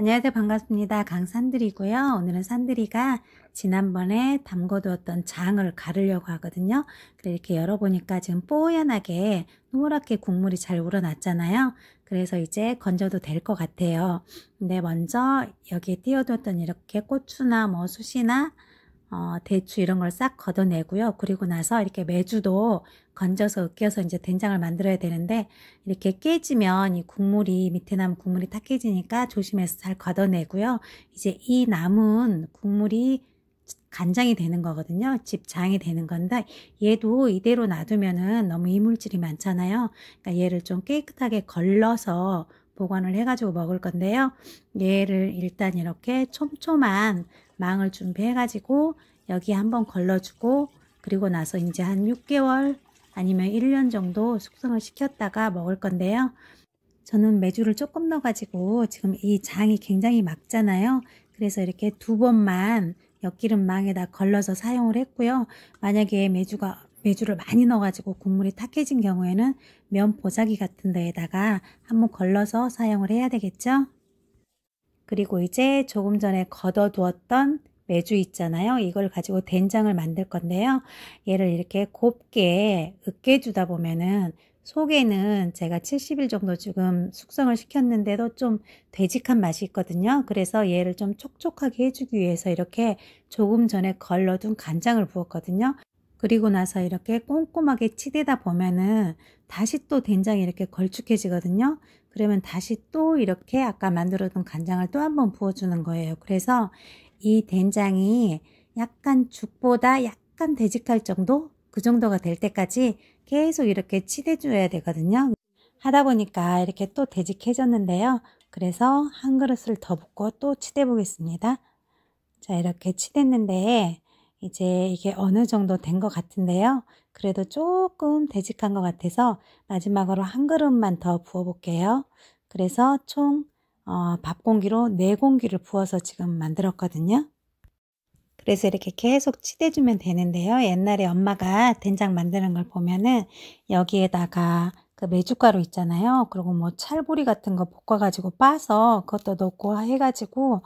안녕하세요. 반갑습니다. 강산들이고요. 오늘은 산들이가 지난번에 담궈두었던 장을 가르려고 하거든요. 이렇게 열어보니까 지금 뽀얀하게 노랗게 국물이 잘 우러났잖아요. 그래서 이제 건져도 될 것 같아요. 근데 먼저 여기에 띄워두었던 이렇게 고추나 뭐 숯이나 어, 대추 이런 걸 싹 걷어내고요. 그리고 나서 이렇게 매주도 건져서 으깨서 이제 된장을 만들어야 되는데 이렇게 깨지면 이 국물이 밑에 남은 국물이 탁 깨지니까 조심해서 잘 걷어내고요. 이제 이 남은 국물이 간장이 되는 거거든요. 집장이 되는 건데 얘도 이대로 놔두면은 너무 이물질이 많잖아요. 그러니까 얘를 좀 깨끗하게 걸러서 보관을 해가지고 먹을 건데요. 얘를 일단 이렇게 촘촘한 망을 준비해가지고 여기 한번 걸러주고 그리고 나서 이제 한 6개월 아니면 1년 정도 숙성을 시켰다가 먹을 건데요. 저는 메주를 조금 넣어가지고 지금 이 장이 굉장히 막잖아요. 그래서 이렇게 두 번만 엿기름 망에다 걸러서 사용을 했고요. 만약에 메주가 메주를 많이 넣어가지고 국물이 탁해진 경우에는 면 보자기 같은 데에다가 한번 걸러서 사용을 해야 되겠죠. 그리고 이제 조금 전에 걷어두었던 매주 있잖아요. 이걸 가지고 된장을 만들 건데요. 얘를 이렇게 곱게 으깨주다 보면은 속에는 제가 70일 정도 지금 숙성을 시켰는데도 좀 되직한 맛이 있거든요. 그래서 얘를 좀 촉촉하게 해주기 위해서 이렇게 조금 전에 걸러둔 간장을 부었거든요. 그리고 나서 이렇게 꼼꼼하게 치대다 보면은 다시 또 된장이 이렇게 걸쭉해지거든요. 그러면 다시 또 이렇게 아까 만들어 둔 간장을 또 한 번 부어주는 거예요. 그래서 이 된장이 약간 죽보다 약간 되직할 정도? 그 정도가 될 때까지 계속 이렇게 치대줘야 되거든요. 하다 보니까 이렇게 또 되직해졌는데요. 그래서 한 그릇을 더 붓고 또 치대 보겠습니다. 자 이렇게 치댔는데 이제 이게 어느 정도 된 것 같은데요. 그래도 조금 되직한 것 같아서 마지막으로 한 그릇만 더 부어볼게요. 그래서 총 어, 밥공기로 4공기를 부어서 지금 만들었거든요. 그래서 이렇게 계속 치대주면 되는데요. 옛날에 엄마가 된장 만드는 걸 보면은 여기에다가 그 메주가루 있잖아요. 그리고 뭐 찰보리 같은 거 볶아가지고 빠서 그것도 넣고 해가지고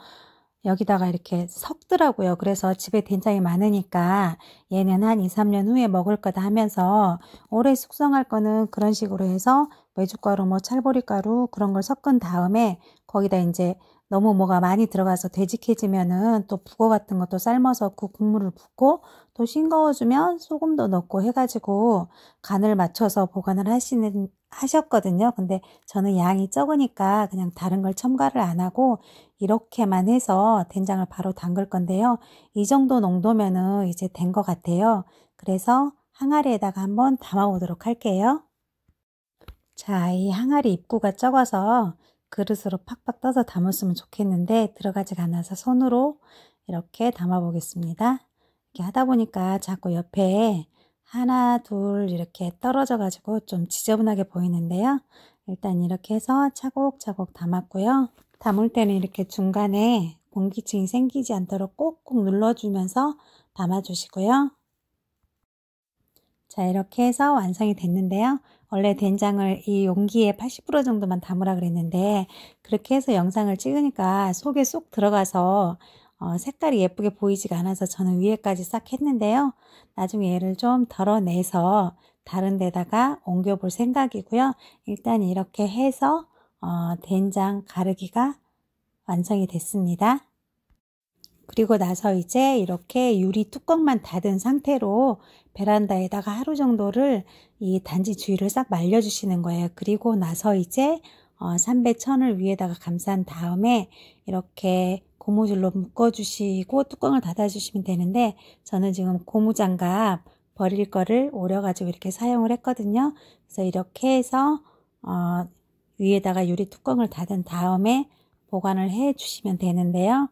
여기다가 이렇게 섞더라고요. 그래서 집에 된장이 많으니까 얘는 한 2, 3년 후에 먹을 거다 하면서 오래 숙성할 거는 그런 식으로 해서 메주가루, 뭐 찰보리가루 그런 걸 섞은 다음에 거기다 이제 너무 뭐가 많이 들어가서 되직해지면은 또 북어 같은 것도 삶아서 그 국물을 붓고 또 싱거워주면 소금도 넣고 해가지고 간을 맞춰서 보관을 하시는 하셨거든요. 근데 저는 양이 적으니까 그냥 다른 걸 첨가를 안 하고 이렇게만 해서 된장을 바로 담글 건데요. 이 정도 농도면은 이제 된 것 같아요. 그래서 항아리에다가 한번 담아 보도록 할게요. 자, 이 항아리 입구가 적어서 그릇으로 팍팍 떠서 담았으면 좋겠는데 들어가지가 않아서 손으로 이렇게 담아 보겠습니다. 이렇게 하다 보니까 자꾸 옆에 하나 둘 이렇게 떨어져 가지고 좀 지저분하게 보이는데요. 일단 이렇게 해서 차곡차곡 담았고요. 담을 때는 이렇게 중간에 공기층이 생기지 않도록 꼭꼭 눌러주면서 담아주시고요. 자 이렇게 해서 완성이 됐는데요. 원래 된장을 이 용기에 80% 정도만 담으라 그랬는데 그렇게 해서 영상을 찍으니까 속에 쏙 들어가서 어, 색깔이 예쁘게 보이지가 않아서 저는 위에까지 싹 했는데요. 나중에 얘를 좀 덜어내서 다른 데다가 옮겨볼 생각이고요. 일단 이렇게 해서 어, 된장 가르기가 완성이 됐습니다. 그리고 나서 이제 이렇게 유리 뚜껑만 닫은 상태로 베란다에다가 하루 정도를 이 단지 주위를 싹 말려주시는 거예요. 그리고 나서 이제 어, 삼배 천을 위에다가 감싼 다음에 이렇게 고무줄로 묶어주시고 뚜껑을 닫아주시면 되는데 저는 지금 고무장갑 버릴 거를 오려가지고 이렇게 사용을 했거든요. 그래서 이렇게 해서 어, 위에다가 유리 뚜껑을 닫은 다음에 보관을 해 주시면 되는데요.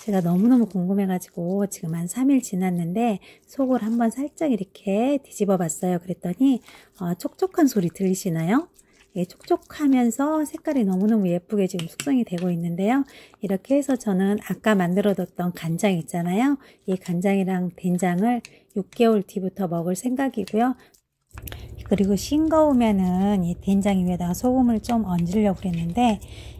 제가 너무너무 궁금해가지고 지금 한 3일 지났는데 속을 한번 살짝 이렇게 뒤집어 봤어요. 그랬더니 어, 촉촉한 소리 들리시나요? 예, 촉촉하면서 색깔이 너무너무 예쁘게 지금 숙성이 되고 있는데요. 이렇게 해서 저는 아까 만들어뒀던 간장 있잖아요. 이 간장이랑 된장을 6개월 뒤부터 먹을 생각이고요. 그리고 싱거우면은 이 된장 위에다가 소금을 좀 얹으려고 그랬는데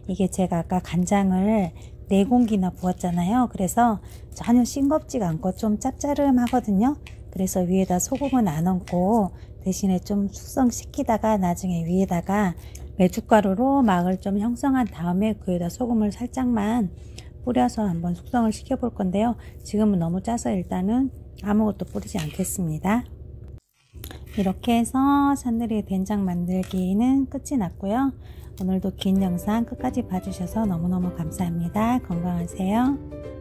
이게 제가 아까 간장을 내공기나 네 부었잖아요. 그래서 전혀 싱겁지가 않고 좀 짭짜름하거든요. 그래서 위에다 소금은 안 얹고 대신에 좀 숙성시키다가 나중에 위에다가 메주가루로 막을 좀 형성한 다음에 그에다 소금을 살짝만 뿌려서 한번 숙성을 시켜 볼 건데요. 지금은 너무 짜서 일단은 아무것도 뿌리지 않겠습니다. 이렇게 해서 산들이 된장 만들기는 끝이 났고요. 오늘도 긴 영상 끝까지 봐주셔서 너무너무 감사합니다. 건강하세요.